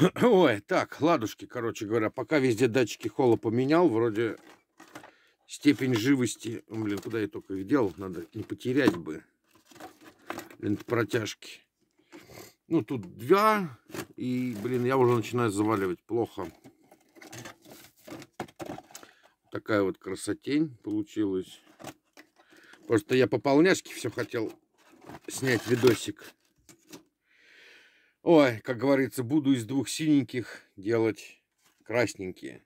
Ой, так, ладушки, короче говоря, пока везде датчики холла поменял, вроде степень живости... Ну, блин, куда я только их делал, надо не потерять бы лентопротяжки. Ну, тут два, и, блин, я уже начинаю заваливать плохо. Такая вот красотень получилась. Просто я по полняшке все хотел снять видосик. Ой, как говорится, буду из двух синеньких делать красненькие.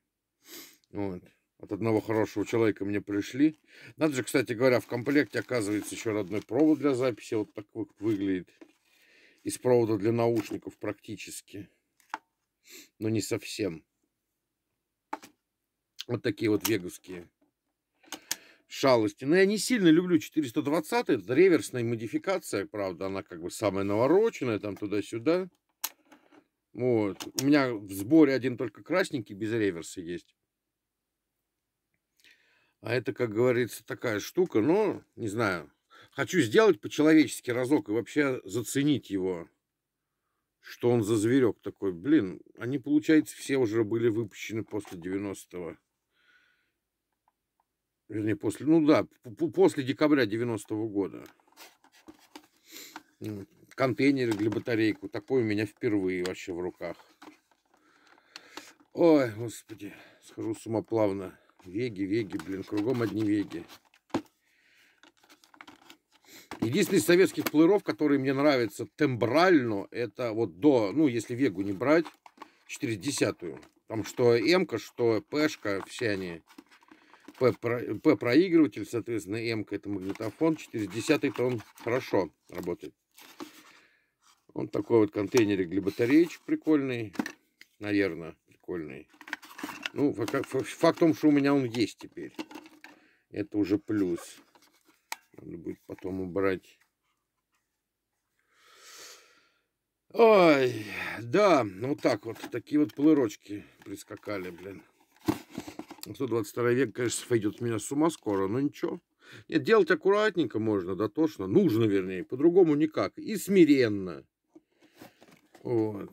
Вот. От одного хорошего человека мне пришли. Надо же, кстати говоря, в комплекте оказывается еще родной провод для записи. Вот так вот выглядит. Из провода для наушников практически. Но не совсем. Вот такие вот веговские шалости. Но я не сильно люблю 420 это реверсная модификация, правда, она как бы самая навороченная, там туда-сюда. Вот. У меня в сборе один только красненький без реверса есть. А это, как говорится, такая штука, но, не знаю, хочу сделать по-человечески разок и вообще заценить его, что он за зверек такой. Блин, они, получается, все уже были выпущены после 90-го вернее, после, ну да, после декабря 90-го года. Контейнер для батарейку. Такой у меня впервые вообще в руках. Ой, господи, схожу с ума плавно. Веги, веги, блин, кругом одни веги. Единственный из советских плееров, который мне нравится тембрально, это вот до, ну, если вегу не брать, 40-ю. Там что М-ка, что П-шка, все они П проигрыватель соответственно, М это магнитофон, то он хорошо работает. Он такой вот контейнерик для батареечек прикольный, наверное, прикольный. Ну, факт в том, что у меня он есть теперь. Это уже плюс. Надо будет потом убрать. Ой, да, ну вот так вот, такие вот плырочки прискакали, блин. 122 век, конечно, сойдет меня с ума скоро, но ничего. Нет, делать аккуратненько можно, дотошно. Нужно, вернее, по-другому никак. И смиренно. Вот.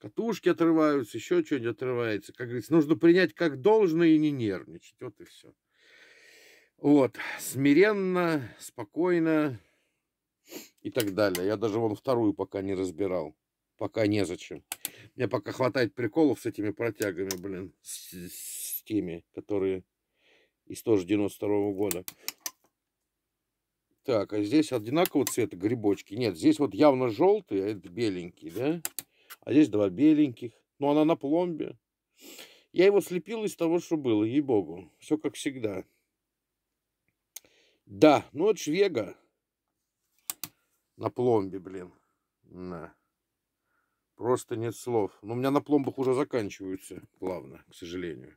Катушки отрываются, еще что-нибудь отрывается. Как говорится, нужно принять как должно и не нервничать. Вот и все. Вот. Смиренно, спокойно и так далее. Я даже вон вторую пока не разбирал. Пока незачем. Мне пока хватает приколов с этими протягами, блин. С, системе, которые из тоже 92 -го года. Так, а здесь одинакового цвета грибочки? Нет, здесь вот явно желтый, а это беленький, да? А здесь два беленьких. Но ну, она на пломбе. Я его слепил из того, что было, ей-богу. Все как всегда. Да, ну ночь Вега. На пломбе, блин. На. Просто нет слов. Но ну, у меня на пломбах уже заканчиваются плавно, к сожалению.